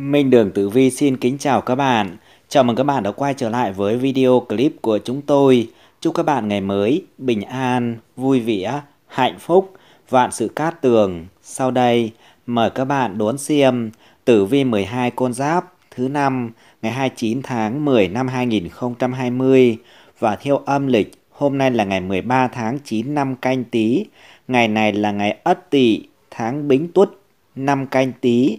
Minh Đường Tử Vi xin kính chào các bạn. Chào mừng các bạn đã quay trở lại với video clip của chúng tôi. Chúc các bạn ngày mới bình an, vui vẻ, hạnh phúc, vạn sự cát tường. Sau đây, mời các bạn đón xem Tử Vi 12 con giáp thứ năm ngày 29 tháng 10 năm 2020 và theo âm lịch hôm nay là ngày 13 tháng 9 năm canh Tý. Ngày này là ngày Ất Tỵ, tháng Bính Tuất, năm canh Tý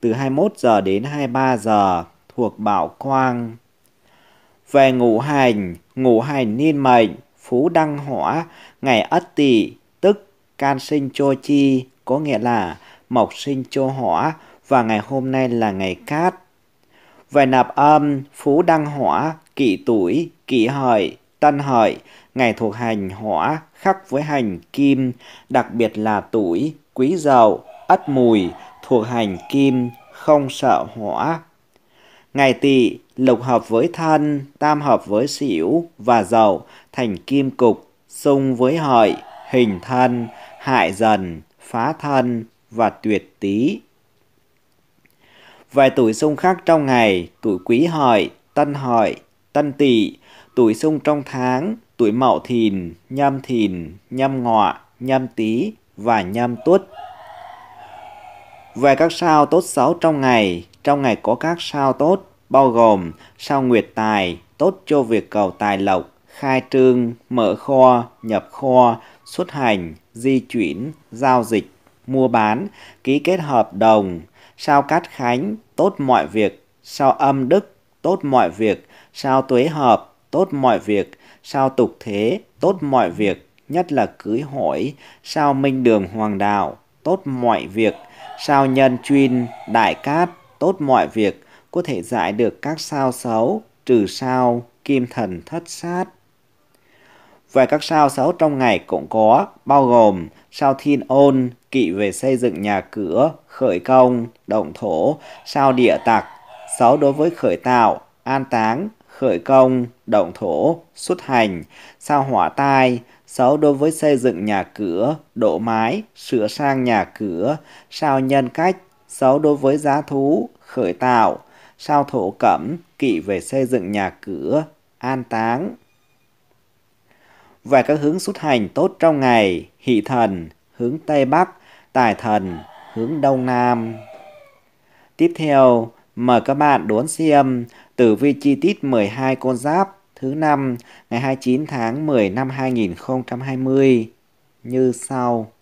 từ 21 giờ đến 23 giờ thuộc Bảo Quang. Về ngũ hành, ngũ hành niên mệnh, phú đăng hỏa, ngày ất tỵ tức can sinh Cho chi, có nghĩa là mộc sinh Cho hỏa và ngày hôm nay là ngày cát. Về nạp âm, phú đăng hỏa, kỷ tuổi, kỷ hợi, tân hợi, ngày thuộc hành hỏa khắc với hành kim, đặc biệt là tuổi, quý dậu, ất mùi, thuộc hành kim, không sợ hỏa. Ngày tỵ lục hợp với thân, tam hợp với xỉu và dậu thành kim cục, xung với hợi, hình thân, hại dần, phá thân và tuyệt tý. Vài tuổi xung khác trong ngày, tuổi quý hợi, tân hợi, tân tỵ, tuổi xung trong tháng, tuổi mậu thìn, nhâm thìn, nhâm ngọ, nhâm tý và nhâm tuất. Về các sao tốt xấu trong ngày, trong ngày có các sao tốt bao gồm sao nguyệt tài, tốt cho việc cầu tài lộc, khai trương, mở kho, nhập kho, xuất hành, di chuyển, giao dịch, mua bán, ký kết hợp đồng, sao cát khánh, tốt mọi việc, sao âm đức, tốt mọi việc, sao tuế hợp, tốt mọi việc, sao tục thế, tốt mọi việc, nhất là cưới hỏi, sao minh đường hoàng đạo, tốt mọi việc, Sao nhân chuyên, đại cát, tốt mọi việc, có thể giải được các sao xấu, trừ sao, kim thần thất sát. Về các sao xấu trong ngày cũng có, bao gồm sao thiên ôn, kỵ về xây dựng nhà cửa, khởi công, động thổ, sao địa tặc, xấu đối với khởi tạo, an táng, khởi công, động thổ, xuất hành, sao hỏa tai, 6. Đối với xây dựng nhà cửa, đổ mái, sửa sang nhà cửa, sao nhân cách. 6. Đối với giá thú, khởi tạo, sao thổ cẩm, kỵ về xây dựng nhà cửa, an táng. Và các hướng xuất hành tốt trong ngày, hỷ thần, hướng Tây Bắc, tài thần, hướng Đông Nam. Tiếp theo, mời các bạn đốn xem tử vi chi tiết 12 con giáp thứ năm ngày 29 tháng 10 năm 2020 như sau.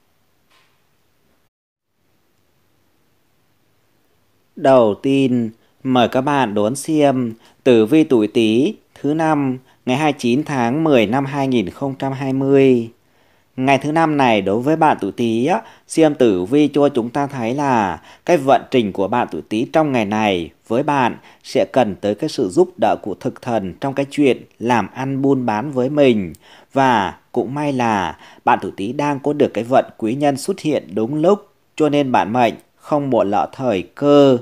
Đầu tiên, mời các bạn đón xem tử vi tuổi Tý thứ năm ngày 29 tháng 10 năm 2020. Ngày thứ năm này đối với bạn tuổi Tý, á xem tử vi cho chúng ta thấy là cái vận trình của bạn tuổi Tý trong ngày này với bạn sẽ cần tới cái sự giúp đỡ của thực thần trong cái chuyện làm ăn buôn bán với mình và cũng may là bạn tuổi Tý đang có được cái vận quý nhân xuất hiện đúng lúc cho nên bạn mệnh không muộn lỡ thời cơ.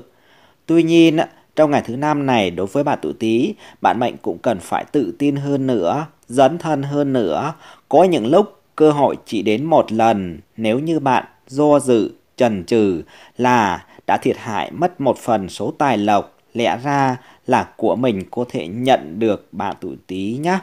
Tuy nhiên, trong ngày thứ năm này đối với bạn tuổi Tý, bạn mệnh cũng cần phải tự tin hơn nữa, dấn thân hơn nữa. Có những lúc cơ hội chỉ đến một lần nếu như bạn do dự, chần chừ là đã thiệt hại mất một phần số tài lộc lẽ ra là của mình có thể nhận được bạn tuổi tý nhé.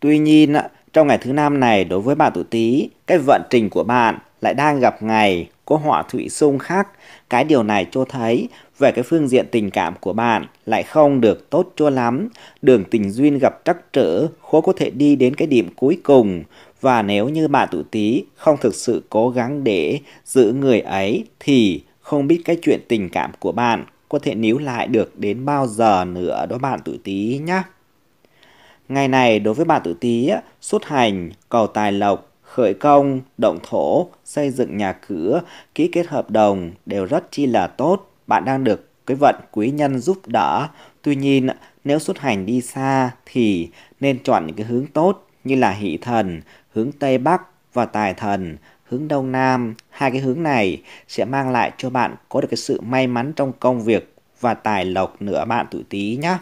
Tuy nhiên, trong ngày thứ năm này đối với bạn tuổi tý cái vận trình của bạn lại đang gặp ngày có họa thủy xung khắc. Cái điều này cho thấy về cái phương diện tình cảm của bạn lại không được tốt cho lắm. Đường tình duyên gặp trắc trở, khó có thể đi đến cái điểm cuối cùng. Và nếu như bạn tuổi Tý không thực sự cố gắng để giữ người ấy thì không biết cái chuyện tình cảm của bạn có thể níu lại được đến bao giờ nữa đó bạn tuổi Tý nhé. Ngày này đối với bạn tuổi Tý, xuất hành, cầu tài lộc, khởi công, động thổ, xây dựng nhà cửa, ký kết hợp đồng đều rất chi là tốt. Bạn đang được cái vận quý nhân giúp đỡ. Tuy nhiên, nếu xuất hành đi xa thì nên chọn những cái hướng tốt như là hỷ thần, hướng Tây Bắc và tài thần, hướng Đông Nam, hai cái hướng này sẽ mang lại cho bạn có được cái sự may mắn trong công việc và tài lộc nữa bạn tuổi Tý nhé.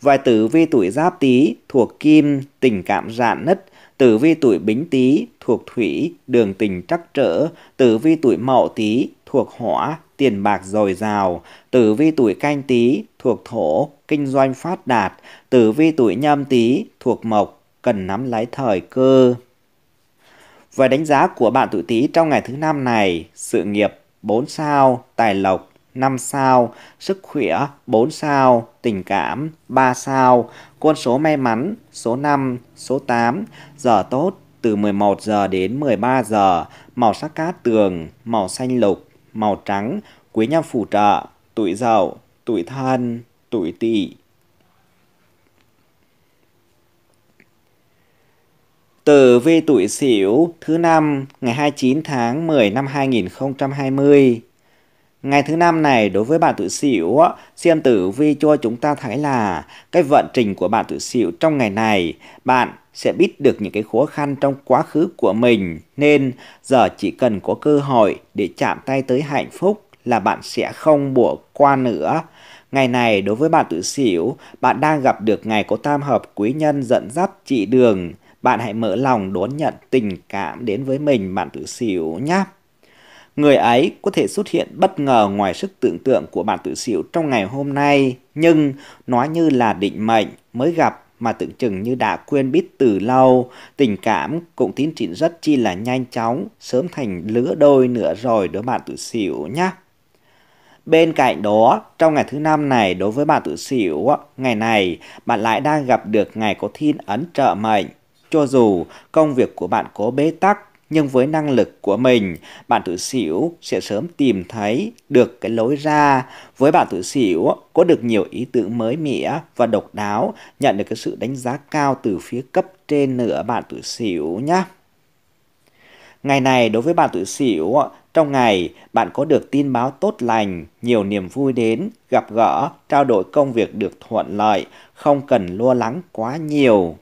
Vài tử vi tuổi Giáp Tý thuộc Kim, tình cảm dạn nứt, tử vi tuổi Bính Tý thuộc Thủy, đường tình trắc trở, tử vi tuổi Mậu Tý thuộc Hỏa, tiền bạc dồi dào, tử vi tuổi Canh Tý thuộc Thổ, kinh doanh phát đạt, tử vi tuổi Nhâm Tý thuộc Mộc, cần nắm lấy thời cơ. Về đánh giá của bạn tuổi Tý trong ngày thứ năm này, sự nghiệp 4 sao, tài lộc 5 sao, sức khỏe 4 sao, tình cảm 3 sao, con số may mắn số 5, số 8, giờ tốt từ 11 giờ đến 13 giờ, màu sắc cát tường, màu xanh lục, màu trắng, quý nhân phù trợ, tuổi dậu, tuổi thân, tuổi tỵ. Tử vi tuổi Sửu thứ năm ngày 29 tháng 10 năm 2020. Ngày thứ năm này đối với bạn tuổi Sửu, xem tử vi cho chúng ta thấy là cái vận trình của bạn tuổi Sửu trong ngày này, bạn sẽ biết được những cái khó khăn trong quá khứ của mình nên giờ chỉ cần có cơ hội để chạm tay tới hạnh phúc là bạn sẽ không bỏ qua nữa. Ngày này đối với bạn tuổi Sửu, bạn đang gặp được ngày có tam hợp quý nhân dẫn dắt trị đường bạn hãy mở lòng đón nhận tình cảm đến với mình bạn tự xỉu nhé. Người ấy có thể xuất hiện bất ngờ ngoài sức tưởng tượng của bạn tự xỉu trong ngày hôm nay, nhưng nó như là định mệnh mới gặp mà tưởng chừng như đã quên biết từ lâu, tình cảm cũng tiến triển rất chi là nhanh chóng, sớm thành lứa đôi nữa rồi đối bạn tự xỉu nhé. Bên cạnh đó, trong ngày thứ năm này đối với bạn tự xỉu, ngày này bạn lại đang gặp được ngày có thiên ấn trợ mệnh, cho dù công việc của bạn có bế tắc, nhưng với năng lực của mình, bạn tự xỉu sẽ sớm tìm thấy được cái lối ra. Với bạn tự xỉu, có được nhiều ý tưởng mới mẻ và độc đáo, nhận được cái sự đánh giá cao từ phía cấp trên nữa bạn tự xỉu nhé. Ngày này đối với bạn tự xỉu, trong ngày bạn có được tin báo tốt lành, nhiều niềm vui đến, gặp gỡ, trao đổi công việc được thuận lợi, không cần lo lắng quá nhiều.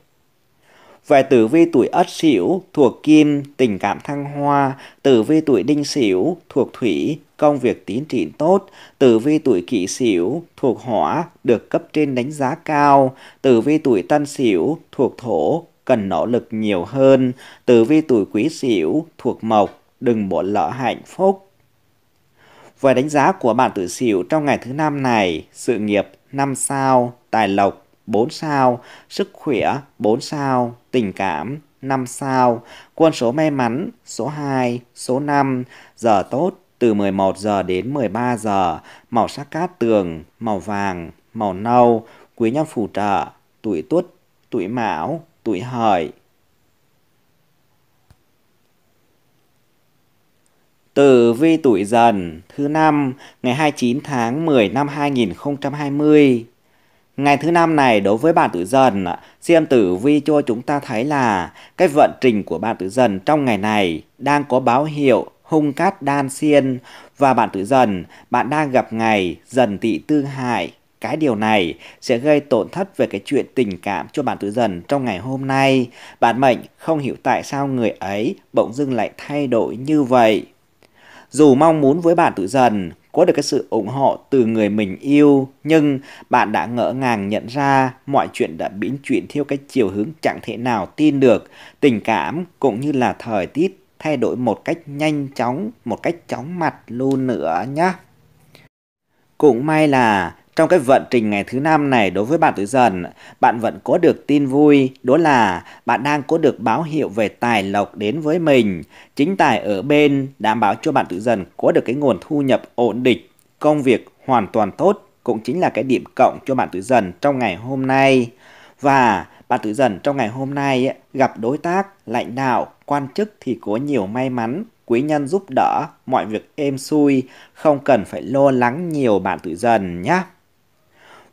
Về tử vi tuổi Ất Sửu thuộc Kim, tình cảm thăng hoa, tử vi tuổi Đinh Sửu thuộc Thủy, công việc tiến triển tốt, tử vi tuổi Kỷ Sửu thuộc Hỏa được cấp trên đánh giá cao, tử vi tuổi Tân Sửu thuộc Thổ cần nỗ lực nhiều hơn, tử vi tuổi Quý Sửu thuộc Mộc đừng bỏ lỡ hạnh phúc. Về đánh giá của bạn tuổi Sửu trong ngày thứ năm này, sự nghiệp năm sao, tài lộc 4 sao, sức khỏe 4 sao, tình cảm 5 sao, quân số may mắn số 2, số 5, giờ tốt từ 11 giờ đến 13 giờ, màu sắc cát tường, màu vàng, màu nâu, quý nhân phù trợ, tuổi tuất, tuổi mão, tuổi hợi. Tử vi tuổi dần thứ năm ngày 29 tháng 10 năm 2020 Ngày thứ năm này đối với bạn tử dần, xem tử vi cho chúng ta thấy là cái vận trình của bạn tử dần trong ngày này đang có báo hiệu hung cát đan xiên và bạn tử dần, bạn đang gặp ngày dần tị tương hại. Cái điều này sẽ gây tổn thất về cái chuyện tình cảm cho bạn tử dần trong ngày hôm nay. Bạn mệnh không hiểu tại sao người ấy bỗng dưng lại thay đổi như vậy. Dù mong muốn với bạn tự dần có được cái sự ủng hộ từ người mình yêu, nhưng bạn đã ngỡ ngàng nhận ra mọi chuyện đã biến chuyển theo cái chiều hướng chẳng thể nào tin được. Tình cảm cũng như là thời tiết thay đổi một cách nhanh chóng, một cách chóng mặt luôn nữa nhá. Cũng may là trong cái vận trình ngày thứ năm này đối với bạn tuổi dần, bạn vẫn có được tin vui, đó là bạn đang có được báo hiệu về tài lộc đến với mình. Chính tài ở bên đảm bảo cho bạn tuổi dần có được cái nguồn thu nhập ổn định, công việc hoàn toàn tốt, cũng chính là cái điểm cộng cho bạn tuổi dần trong ngày hôm nay. Và bạn tuổi dần trong ngày hôm nay gặp đối tác, lãnh đạo, quan chức thì có nhiều may mắn, quý nhân giúp đỡ, mọi việc êm xuôi, không cần phải lo lắng nhiều bạn tuổi dần nhé.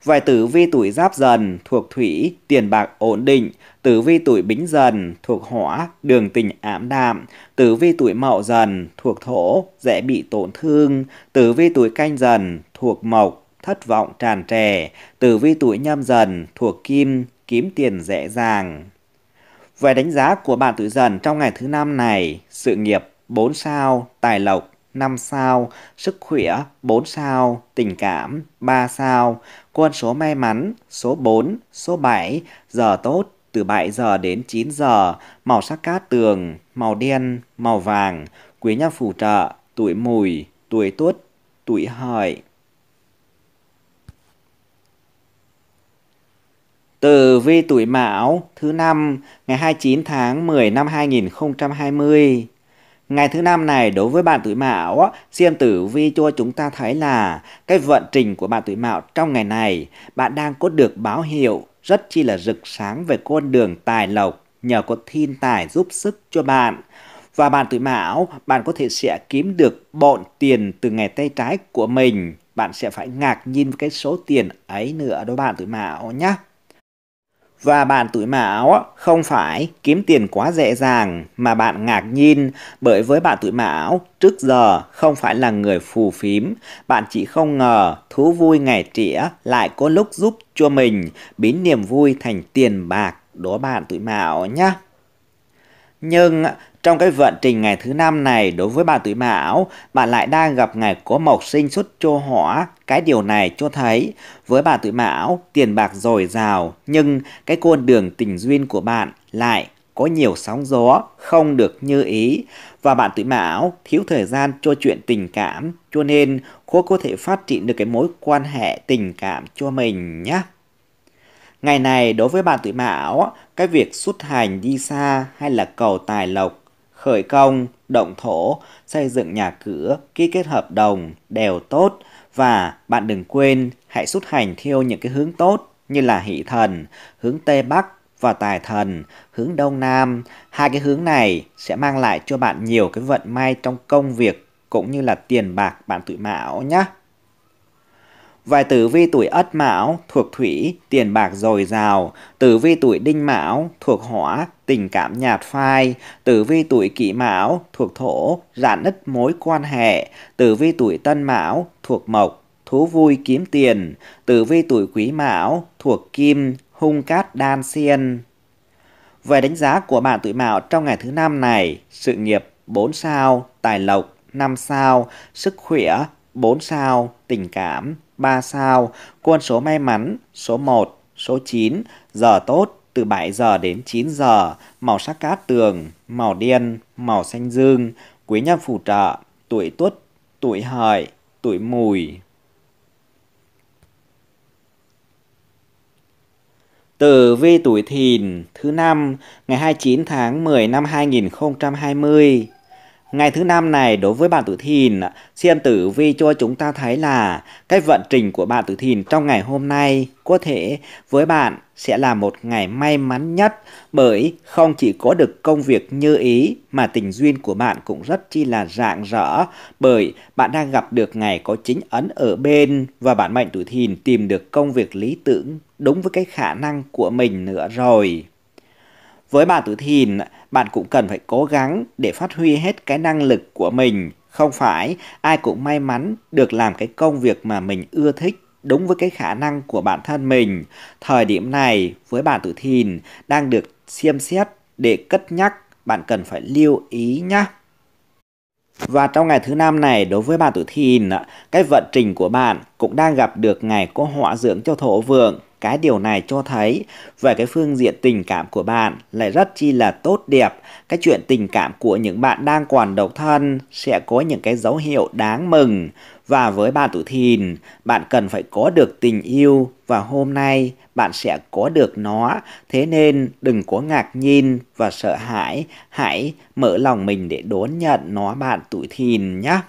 Về tử vi tuổi giáp dần thuộc thủy, tiền bạc ổn định, tử vi tuổi bính dần thuộc hỏa, đường tình ảm đạm, tử vi tuổi mậu dần thuộc thổ, dễ bị tổn thương, tử vi tuổi canh dần thuộc mộc, thất vọng tràn trề, tử vi tuổi nhâm dần thuộc kim, kiếm tiền dễ dàng. Về đánh giá của bạn tuổi dần trong ngày thứ năm này, sự nghiệp 4 sao, tài lộc 5 sao, sức khỏe 4 sao, tình cảm 3 sao, quân số may mắn số 4, số 7, giờ tốt từ 7 giờ đến 9 giờ, màu sắc cát tường, màu đen, màu vàng, quý nhân phù trợ, tuổi mùi, tuổi tuất, tuổi hợi. Từ vi tuổi Mão thứ năm ngày 29 tháng 10 năm 2020 Ngày thứ năm này đối với bạn tuổi mão, xem tử vi cho chúng ta thấy là cái vận trình của bạn tuổi mão trong ngày này, bạn đang có được báo hiệu rất chi là rực sáng về con đường tài lộc nhờ có thiên tài giúp sức cho bạn. Và bạn tuổi mão, bạn có thể sẽ kiếm được bọn tiền từ ngày tay trái của mình. Bạn sẽ phải ngạc nhiên cái số tiền ấy nữa đó bạn tuổi mão nhé. Và bạn tuổi mão không phải kiếm tiền quá dễ dàng mà bạn ngạc nhiên bởi với bạn tuổi mão trước giờ không phải là người phù phím. Bạn chỉ không ngờ thú vui ngày trĩa lại có lúc giúp cho mình biến niềm vui thành tiền bạc đó bạn tuổi mão nhé. Nhưng trong cái vận trình ngày thứ năm này đối với bạn tuổi Mão, bạn lại đang gặp ngày có mộc sinh xuất chô hỏa. Cái điều này cho thấy với bạn tuổi Mão tiền bạc dồi dào nhưng cái con đường tình duyên của bạn lại có nhiều sóng gió không được như ý và bạn tuổi Mão thiếu thời gian cho chuyện tình cảm cho nên khó có thể phát triển được cái mối quan hệ tình cảm cho mình nhé. Ngày này đối với bạn tuổi mão, cái việc xuất hành đi xa hay là cầu tài lộc, khởi công, động thổ, xây dựng nhà cửa, ký kết hợp đồng đều tốt và bạn đừng quên hãy xuất hành theo những cái hướng tốt như là hỷ thần, hướng Tây Bắc và tài thần, hướng Đông Nam. Hai cái hướng này sẽ mang lại cho bạn nhiều cái vận may trong công việc cũng như là tiền bạc bạn tuổi mão nhé. Vài tử vi tuổi Ất Mão thuộc Thủy, tiền bạc dồi dào, tử vi tuổi Đinh Mão thuộc Hỏa, tình cảm nhạt phai, tử vi tuổi Kỷ Mão thuộc Thổ, rạn nứt mối quan hệ, tử vi tuổi Tân Mão thuộc Mộc, thú vui kiếm tiền, tử vi tuổi Quý Mão thuộc Kim, hung cát đan xiên. Về đánh giá của bạn tuổi Mão trong ngày thứ năm này, sự nghiệp 4 sao, tài lộc 5 sao, sức khỏe 4 sao, tình cảm 3 sao, quân số may mắn, số 1, số 9, giờ tốt từ 7 giờ đến 9 giờ, màu sắc cát tường, màu đen, màu xanh dương, quý nhân phù trợ, tuổi tuất, tuổi hợi, tuổi mùi. Tử vi tuổi thìn thứ năm ngày 29 tháng 10 năm 2020 Ngày thứ năm này đối với bạn tuổi thìn, xem tử vi cho chúng ta thấy là cái vận trình của bạn tuổi thìn trong ngày hôm nay có thể với bạn sẽ là một ngày may mắn nhất bởi không chỉ có được công việc như ý mà tình duyên của bạn cũng rất chi là rạng rỡ bởi bạn đang gặp được ngày có chính ấn ở bên và bạn mệnh tuổi thìn tìm được công việc lý tưởng đúng với cái khả năng của mình nữa rồi. Với bạn tuổi thìn, bạn cũng cần phải cố gắng để phát huy hết cái năng lực của mình. Không phải ai cũng may mắn được làm cái công việc mà mình ưa thích đúng với cái khả năng của bản thân mình. Thời điểm này với bạn tuổi thìn đang được xem xét để cất nhắc, bạn cần phải lưu ý nhé. Và trong ngày thứ năm này đối với bạn tuổi thìn, cái vận trình của bạn cũng đang gặp được ngày có họa dưỡng cho thổ vượng cái điều này cho thấy về cái phương diện tình cảm của bạn lại rất chi là tốt đẹp. Cái chuyện tình cảm của những bạn đang còn độc thân sẽ có những cái dấu hiệu đáng mừng. Và với bạn tuổi thìn, bạn cần phải có được tình yêu và hôm nay bạn sẽ có được nó. Thế nên đừng có ngạc nhiên và sợ hãi, hãy mở lòng mình để đón nhận nó bạn tuổi thìn nhé.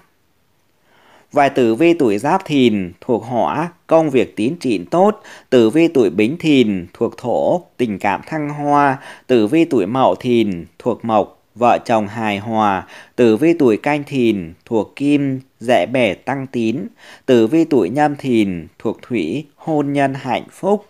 Vài tử vi tuổi giáp thìn thuộc hỏa, công việc tiến triển tốt. Tử vi tuổi bính thìn thuộc thổ, tình cảm thăng hoa. Tử vi tuổi mậu thìn thuộc mộc, vợ chồng hài hòa, tử vi tuổi canh thìn thuộc kim, dễ bẻ tăng tín, tử vi tuổi nhâm thìn thuộc thủy, hôn nhân hạnh phúc.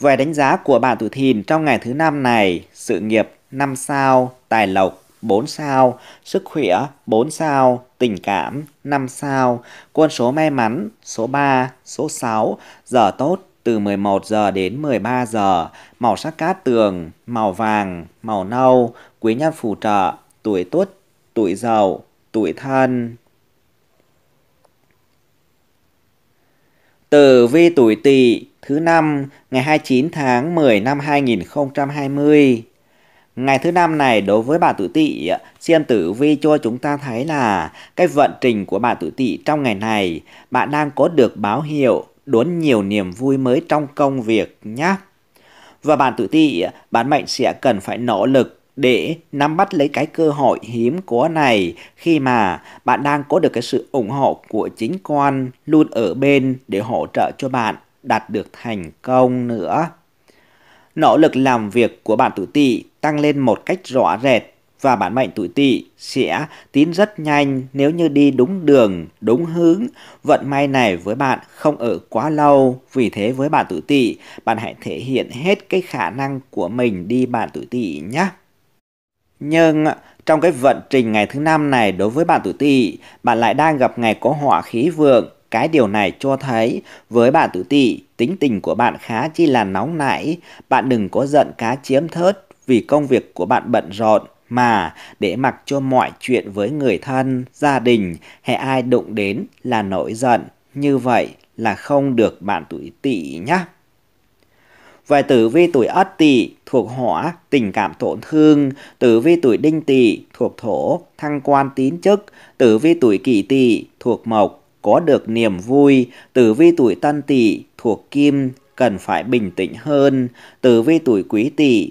Về đánh giá của bạn tuổi thìn trong ngày thứ năm này, sự nghiệp năm sao, tài lộc 4 sao, sức khỏe 4 sao, tình cảm 5 sao, quân số may mắn số 3, số 6, giờ tốt từ 11 giờ đến 13 giờ, màu sắc cát tường, màu vàng, màu nâu, quý nhân phù trợ, tuổi tuất, tuổi dậu, tuổi thân. Tử vi tuổi tỵ thứ năm ngày 29 tháng 10 năm 2020 Ngày thứ năm này đối với bà tuổi tỵ, xem tử vi cho chúng ta thấy là cái vận trình của bà tuổi tỵ trong ngày này, bạn đang có được báo hiệu đốn nhiều niềm vui mới trong công việc nhé. Và bạn tuổi tỵ, bạn mệnh sẽ cần phải nỗ lực để nắm bắt lấy cái cơ hội hiếm có này khi mà bạn đang có được cái sự ủng hộ của chính con luôn ở bên để hỗ trợ cho bạn đạt được thành công nữa. Nỗ lực làm việc của bạn tuổi tỵ tăng lên một cách rõ rệt và bản mệnh tuổi tỵ sẽ tiến rất nhanh nếu như đi đúng đường, đúng hướng. Vận may này với bạn không ở quá lâu, vì thế với bạn tuổi tỵ, bạn hãy thể hiện hết cái khả năng của mình đi bạn tuổi tỵ nhé. Nhưng trong cái vận trình ngày thứ năm này đối với bạn tuổi tỵ, bạn lại đang gặp ngày có hỏa khí vượng. Cái điều này cho thấy với bạn tuổi tỵ, tính tình của bạn khá chi là nóng nảy, bạn đừng có giận cá chiếm thớt vì công việc của bạn bận rộn mà để mặc cho mọi chuyện với người thân, gia đình hay ai đụng đến là nổi giận. Như vậy là không được bạn tuổi tỵ nhé. vài tử vi tuổi ất tỵ thuộc hỏa, tình cảm tổn thương, tử vi tuổi đinh tỵ thuộc thổ, thăng quan tín chức, tử vi tuổi kỷ tỵ thuộc mộc, có được niềm vui, tử vi tuổi tân tỵ thuộc kim, cần phải bình tĩnh hơn, tử vi tuổi quý tỵ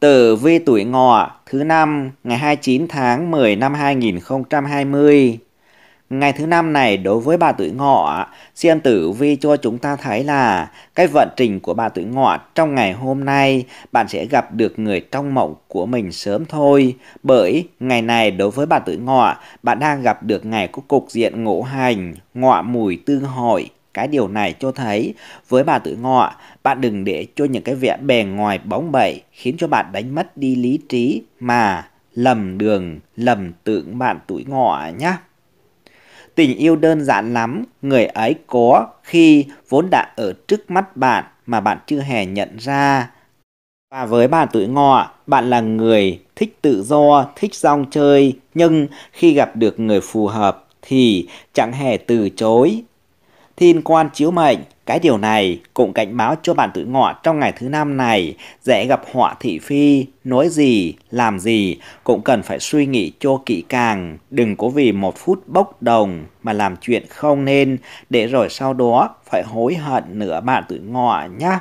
Tử vi tuổi ngọ thứ năm ngày 29 tháng 10 năm 2020. Ngày thứ năm này đối với bà tuổi ngọ, xem tử vi cho chúng ta thấy là cái vận trình của bà tuổi ngọ trong ngày hôm nay bạn sẽ gặp được người trong mộng của mình sớm thôi. Bởi ngày này đối với bà tuổi ngọ, bạn đang gặp được ngày của cục diện ngũ hành, ngọ mùi tương hội. Cái điều này cho thấy với bà tuổi ngọ, bạn đừng để cho những cái vẻ bề ngoài bóng bẩy khiến cho bạn đánh mất đi lý trí mà lầm đường, lầm tưởng bạn tuổi ngọ nhé. Tình yêu đơn giản lắm, người ấy có khi vốn đã ở trước mắt bạn mà bạn chưa hề nhận ra. Và với bạn tuổi ngọ, bạn là người thích tự do, thích rong chơi, nhưng khi gặp được người phù hợp thì chẳng hề từ chối. Thiên quan chiếu mệnh, cái điều này cũng cảnh báo cho bạn tuổi ngọ trong ngày thứ năm này dễ gặp họa thị phi, nói gì, làm gì cũng cần phải suy nghĩ cho kỹ càng. Đừng có vì một phút bốc đồng mà làm chuyện không nên để rồi sau đó phải hối hận nữa bạn tuổi ngọ nhé.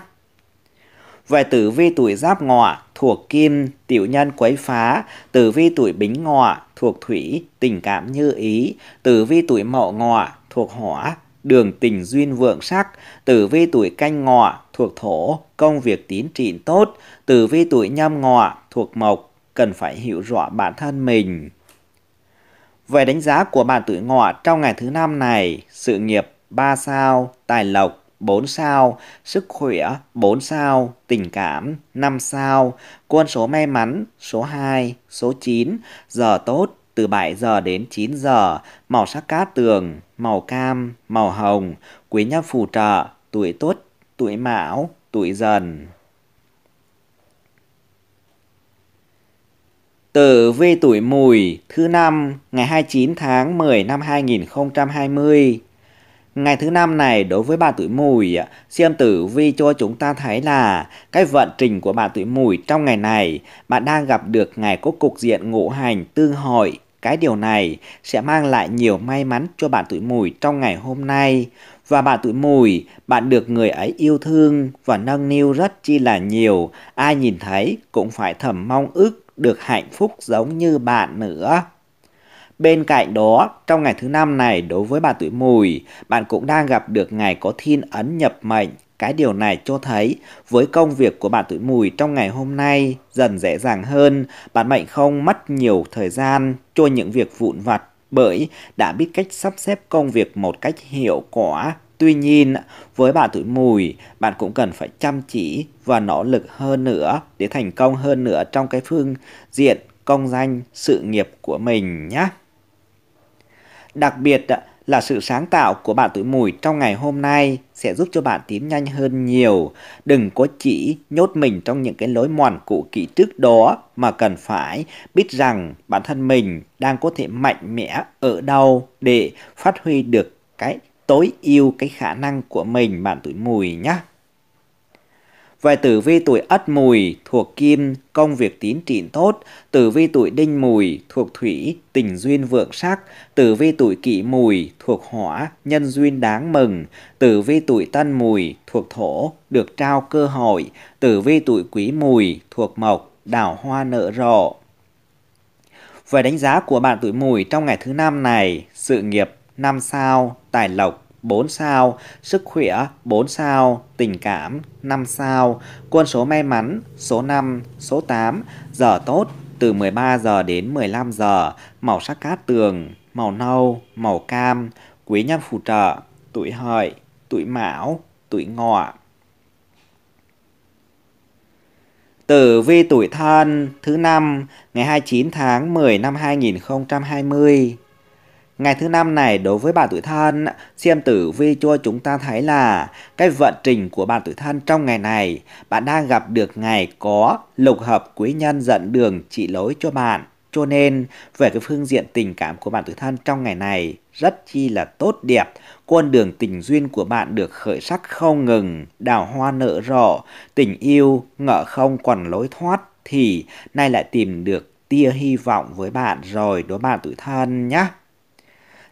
Về tử vi tuổi giáp ngọ thuộc kim, tiểu nhân quấy phá, tử vi tuổi bính ngọ thuộc thủy, tình cảm như ý, tử vi tuổi mậu ngọ thuộc hỏa, đường tình duyên vượng sắc, tử vi tuổi canh ngọ thuộc thổ, công việc tín trịn tốt, tử vi tuổi nhâm ngọ thuộc mộc, cần phải hiểu rõ bản thân mình. Về đánh giá của bạn tuổi ngọ trong ngày thứ năm này, sự nghiệp 3 sao, tài lộc 4 sao, sức khỏe 4 sao, tình cảm 5 sao, quân số may mắn số 2, số 9, giờ tốt từ 7 giờ đến 9 giờ, màu sắc cát tường màu cam, màu hồng, quý nhân phù trợ, tuổi tốt, tuổi mão, tuổi dần. Tử vi tuổi mùi thứ năm ngày 29 tháng 10 năm 2020. Ngày thứ năm này đối với bạn tuổi mùi, xem tử vi cho chúng ta thấy là cái vận trình của bạn tuổi mùi trong ngày này, bạn đang gặp được ngày có cục diện ngũ hành tương hội cái điều này sẽ mang lại nhiều may mắn cho bạn tuổi mùi trong ngày hôm nay. Và bạn tuổi mùi, bạn được người ấy yêu thương và nâng niu rất chi là nhiều. Ai nhìn thấy cũng phải thầm mong ước được hạnh phúc giống như bạn nữa. Bên cạnh đó, trong ngày thứ năm này đối với bạn tuổi mùi, bạn cũng đang gặp được ngày có thiên ấn nhập mệnh cái điều này cho thấy với công việc của bạn tuổi mùi trong ngày hôm nay dần dễ dàng hơn, bạn mệnh không mất nhiều thời gian cho những việc vụn vặt bởi đã biết cách sắp xếp công việc một cách hiệu quả. Tuy nhiên, với bạn tuổi mùi, bạn cũng cần phải chăm chỉ và nỗ lực hơn nữa để thành công hơn nữa trong cái phương diện công danh sự nghiệp của mình nhé. Đặc biệt, là sự sáng tạo của bạn tuổi mùi trong ngày hôm nay sẽ giúp cho bạn tiến nhanh hơn nhiều. Đừng có chỉ nhốt mình trong những cái lối mòn cũ kỹ trước đó mà cần phải biết rằng bản thân mình đang có thể mạnh mẽ ở đâu để phát huy được cái tối ưu cái khả năng của mình bạn tuổi mùi nhé. Về tử vi tuổi Ất Mùi thuộc Kim, công việc tín trịn tốt, tử vi tuổi Đinh Mùi thuộc Thủy, tình duyên vượng sắc, tử vi tuổi Kỷ Mùi thuộc Hỏa, nhân duyên đáng mừng, tử vi tuổi Tân Mùi thuộc Thổ, được trao cơ hội, tử vi tuổi Quý Mùi thuộc Mộc, đào hoa nở rộ. Về đánh giá của bạn tuổi Mùi trong ngày thứ năm này, sự nghiệp năm sao, tài lộc 4 sao, sức khỏe 4 sao, tình cảm 5 sao, quân số may mắn số 5, số 8, giờ tốt từ 13 giờ đến 15 giờ, màu sắc cát tường, màu nâu, màu cam, quý nhân phù trợ, tuổi hợi, tuổi mão, tuổi ngọ. Tử vi tuổi thân thứ năm ngày 29 tháng 10 năm 2020 Ngày thứ năm này đối với bạn tuổi thân, xem tử vi cho chúng ta thấy là cái vận trình của bạn tuổi thân trong ngày này, bạn đang gặp được ngày có lục hợp quý nhân dẫn đường chỉ lối cho bạn. Cho nên, về cái phương diện tình cảm của bạn tuổi thân trong ngày này rất chi là tốt đẹp. Con đường tình duyên của bạn được khởi sắc không ngừng, đào hoa nở rộ, tình yêu ngỡ không còn lối thoát thì nay lại tìm được tia hy vọng với bạn rồi đó bạn tuổi thân nhé.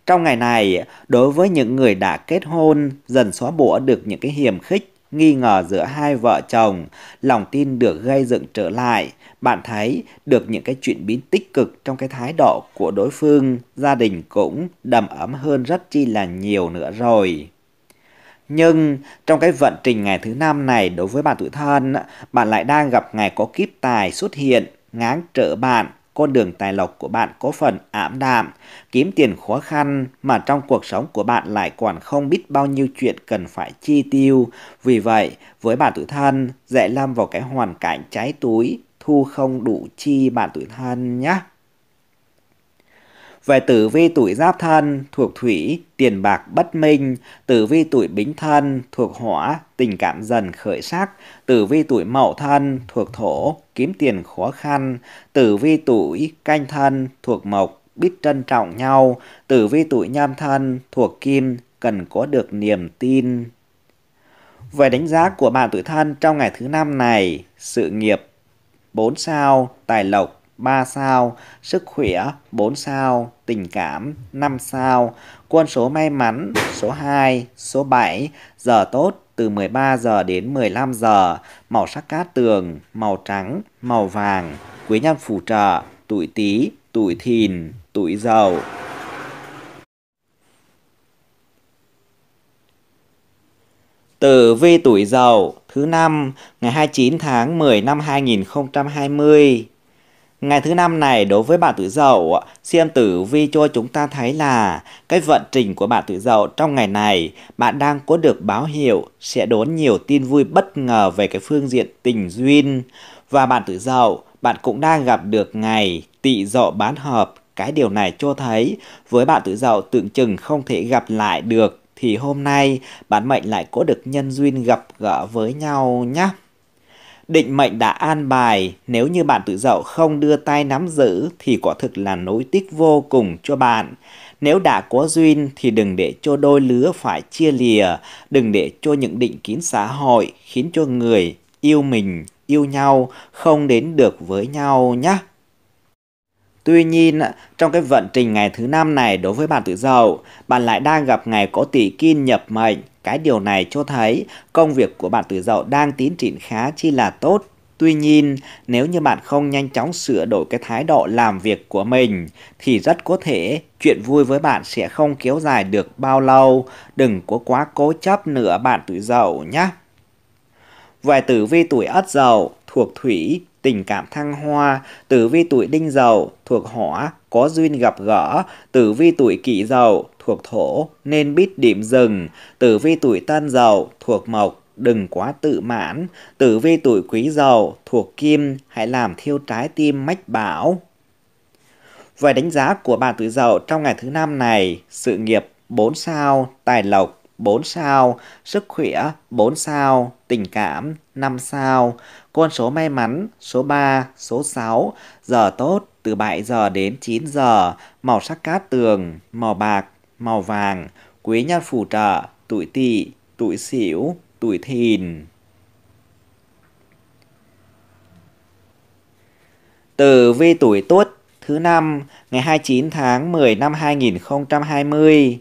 Trong ngày này, đối với những người đã kết hôn, dần xóa bỏ được những cái hiểm khích, nghi ngờ giữa hai vợ chồng, lòng tin được gây dựng trở lại, bạn thấy được những cái chuyện biến tích cực trong cái thái độ của đối phương, gia đình cũng đầm ấm hơn rất chi là nhiều nữa rồi. Nhưng trong cái vận trình ngày thứ năm này đối với bạn tuổi thân, bạn lại đang gặp ngày có kiếp tài xuất hiện, ngáng trở bạn, con đường tài lộc của bạn có phần ảm đạm, kiếm tiền khó khăn mà trong cuộc sống của bạn lại còn không biết bao nhiêu chuyện cần phải chi tiêu. Vì vậy, với bạn tuổi thân, dễ lâm vào cái hoàn cảnh trái túi, thu không đủ chi bạn tuổi thân nhé. Về tử vi tuổi giáp thân thuộc thủy, tiền bạc bất minh, tử vi tuổi bính thân thuộc hỏa, tình cảm dần khởi sắc, tử vi tuổi mậu thân thuộc thổ, kiếm tiền khó khăn, tử vi tuổi canh thân thuộc mộc, biết trân trọng nhau, tử vi tuổi nhâm thân thuộc kim, cần có được niềm tin. Về đánh giá của bạn tuổi thân trong ngày thứ năm này, sự nghiệp 4 sao, tài lộc 3 sao, sức khỏe 4 sao, tình cảm 5 sao, quân số may mắn số 2, số 7, giờ tốt từ 13 giờ đến 15 giờ, màu sắc cát tường, màu trắng, màu vàng, quý nhân phù trợ, tuổi Tý, tuổi Thìn, tuổi Dậu. Tử vi tuổi Dậu thứ năm ngày 29 tháng 10 năm 2020 Ngày thứ năm này đối với bạn tuổi dậu, xem tử vi cho chúng ta thấy là cái vận trình của bạn tuổi dậu trong ngày này, bạn đang có được báo hiệu sẽ đón nhiều tin vui bất ngờ về cái phương diện tình duyên và bạn tuổi dậu, bạn cũng đang gặp được ngày tị dậu bán hợp. Cái điều này cho thấy với bạn tuổi dậu tượng trưng không thể gặp lại được thì hôm nay bạn mệnh lại có được nhân duyên gặp gỡ với nhau nhé định mệnh đã an bài, nếu như bạn tự dậu không đưa tay nắm giữ thì quả thực là nối tích vô cùng cho bạn. Nếu đã có duyên thì đừng để cho đôi lứa phải chia lìa, đừng để cho những định kiến xã hội khiến cho người yêu mình, yêu nhau không đến được với nhau nhé. Tuy nhiên, trong cái vận trình ngày thứ năm này đối với bạn tự dậu, bạn lại đang gặp ngày có tỷ kim nhập mệnh, cái điều này cho thấy công việc của bạn tuổi dậu đang tiến triển khá chi là tốt. Tuy nhiên, nếu như bạn không nhanh chóng sửa đổi cái thái độ làm việc của mình, thì rất có thể chuyện vui với bạn sẽ không kéo dài được bao lâu. Đừng có quá cố chấp nữa bạn tuổi dậu nhé. Vài tử vi tuổi ất dậu thuộc thủy tình cảm thăng hoa, tử vi tuổi đinh dậu thuộc hỏa, có duyên gặp gỡ, tử vi tuổi kỷ dậu thuộc thổ nên biết điểm dừng, tử vi tuổi tân dậu thuộc mộc đừng quá tự mãn, tử vi tuổi quý dậu thuộc kim hãy làm thiêu trái tim mách bảo. Về đánh giá của bà tuổi dậu trong ngày thứ năm này, sự nghiệp 4 sao, tài lộc 4 sao, sức khỏe 4 sao, tình cảm 5 sao, con số may mắn số 3, số 6, giờ tốt từ 7 giờ đến 9 giờ, màu sắc cát tường, màu bạc, màu vàng, quý nhân phù trợ, tuổi tỵ, tuổi sửu, tuổi thìn. từ vi tuổi Tuất thứ năm ngày 29 tháng 10 năm 2020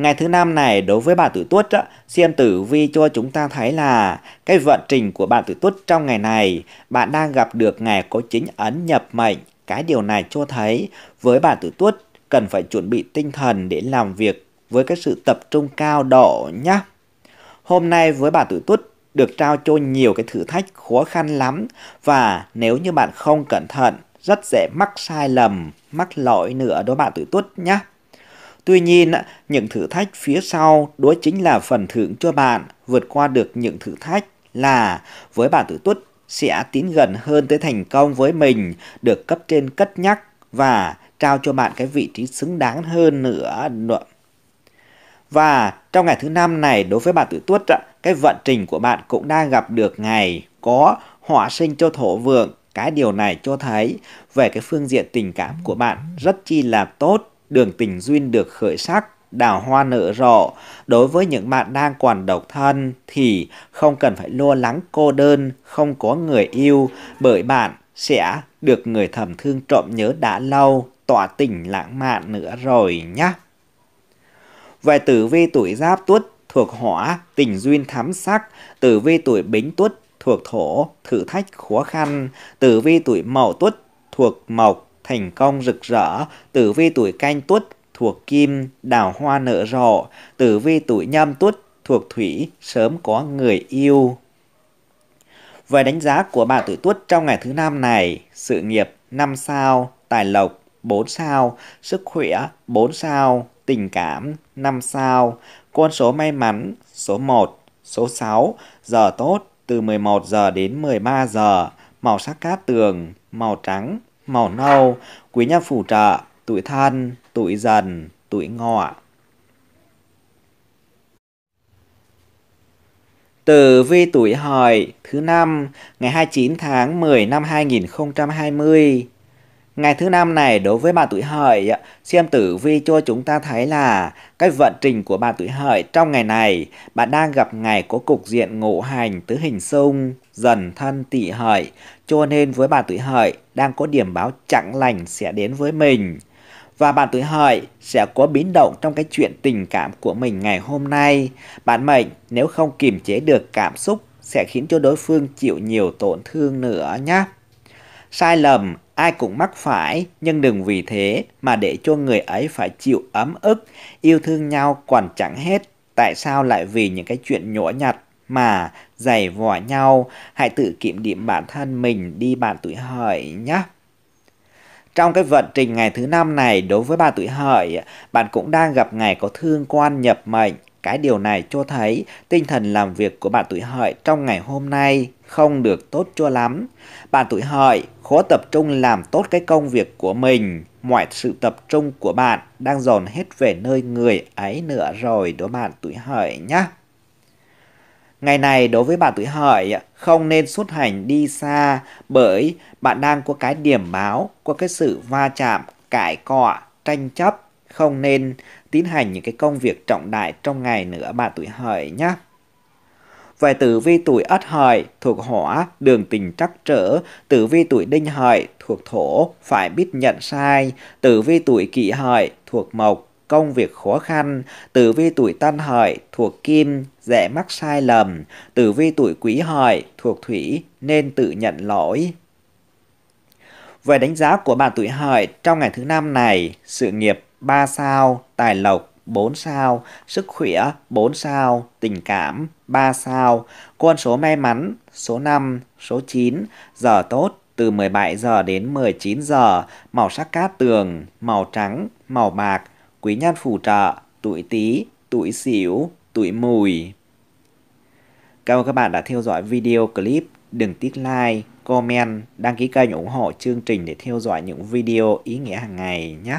Ngày thứ năm này đối với bạn tuổi tuất á, xem tử vi cho chúng ta thấy là cái vận trình của bạn tuổi tuất trong ngày này, bạn đang gặp được ngày có chính ấn nhập mệnh. Cái điều này cho thấy với bạn tuổi tuất cần phải chuẩn bị tinh thần để làm việc với cái sự tập trung cao độ nhá. Hôm nay với bạn tuổi tuất được trao cho nhiều cái thử thách khó khăn lắm và nếu như bạn không cẩn thận rất dễ mắc sai lầm, mắc lỗi nữa đó bạn tuổi tuất nhá. Tuy nhiên, những thử thách phía sau đó chính là phần thưởng cho bạn vượt qua được những thử thách là với bạn tự tuất sẽ tiến gần hơn tới thành công với mình được cấp trên cất nhắc và trao cho bạn cái vị trí xứng đáng hơn nữa. Và trong ngày thứ năm này đối với bạn tự tuất cái vận trình của bạn cũng đang gặp được ngày có hỏa sinh cho thổ vượng cái điều này cho thấy về cái phương diện tình cảm của bạn rất chi là tốt đường tình duyên được khởi sắc, đào hoa nở rộ. Đối với những bạn đang còn độc thân thì không cần phải lo lắng cô đơn, không có người yêu, bởi bạn sẽ được người thầm thương trộm nhớ đã lâu, tỏa tình lãng mạn nữa rồi nhé. Về tử vi tuổi giáp tuất thuộc hỏa, tình duyên thắm sắc, tử vi tuổi bính tuất thuộc thổ, thử thách khó khăn, tử vi tuổi mậu tuất thuộc mộc, thành công rực rỡ, tử vi tuổi canh tuất thuộc kim, đào hoa nở rộ, tử vi tuổi nhâm tuất thuộc thủy, sớm có người yêu. Về đánh giá của bạn tuổi tuất trong ngày thứ năm này, sự nghiệp 5 sao, tài lộc 4 sao, sức khỏe 4 sao, tình cảm 5 sao, con số may mắn số 1, số 6, giờ tốt từ 11 giờ đến 13 giờ, màu sắc cát tường, màu trắng, màu nâu, quý nhân phủ trợ, tuổi thân, tuổi dần, tuổi ngọ. Tử vi tuổi hợi thứ năm ngày 29 tháng 10 năm 2020 Ngày thứ năm này đối với bà tuổi hợi, xem tử vi cho chúng ta thấy là cái vận trình của bà tuổi hợi trong ngày này, bạn đang gặp ngày có cục diện ngũ hành tứ hình xung, dần thân tỵ hợi, cho nên với bà tuổi hợi đang có điểm báo chẳng lành sẽ đến với mình. Và bạn tuổi hợi sẽ có biến động trong cái chuyện tình cảm của mình ngày hôm nay. Bạn mệnh nếu không kiềm chế được cảm xúc sẽ khiến cho đối phương chịu nhiều tổn thương nữa nhé. Sai lầm ai cũng mắc phải, nhưng đừng vì thế mà để cho người ấy phải chịu ấm ức, yêu thương nhau còn chẳng hết. Tại sao lại vì những cái chuyện nhỏ nhặt mà giày vò nhau? Hãy tự kiểm điểm bản thân mình đi bạn tuổi hợi nhé. Trong cái vận trình ngày thứ năm này đối với bà tuổi hợi, bạn cũng đang gặp ngày có thương quan nhập mệnh. Cái điều này cho thấy tinh thần làm việc của bạn tuổi hợi trong ngày hôm nay không được tốt cho lắm. Bạn tuổi hợi khó tập trung làm tốt cái công việc của mình. Mọi sự tập trung của bạn đang dồn hết về nơi người ấy nữa rồi đó bạn tuổi hợi nhé. Ngày này đối với bạn tuổi hợi không nên xuất hành đi xa bởi bạn đang có cái điểm báo, có cái sự va chạm, cãi cọ, tranh chấp không nên tiến hành những cái công việc trọng đại trong ngày nữa bà tuổi hợi nhé. Về tử vi tuổi ất hợi thuộc hỏa, đường tình trắc trở, tử vi tuổi đinh hợi thuộc thổ, phải biết nhận sai, tử vi tuổi kỷ hợi thuộc mộc, công việc khó khăn, tử vi tuổi tân hợi thuộc kim, dễ mắc sai lầm, tử vi tuổi quý hợi thuộc thủy nên tự nhận lỗi. Về đánh giá của bạn tuổi hợi trong ngày thứ năm này, sự nghiệp 3 sao, tài lộc 4 sao, sức khỏe 4 sao, tình cảm 3 sao, con số may mắn số 5, số 9, giờ tốt từ 17 giờ đến 19 giờ, màu sắc cát tường, màu trắng, màu bạc, quý nhân phù trợ, tuổi Tý, tuổi Sửu, tuổi Mùi. Cảm ơn các bạn đã theo dõi video clip, đừng tiếc like, comment, đăng ký kênh ủng hộ chương trình để theo dõi những video ý nghĩa hàng ngày nhé.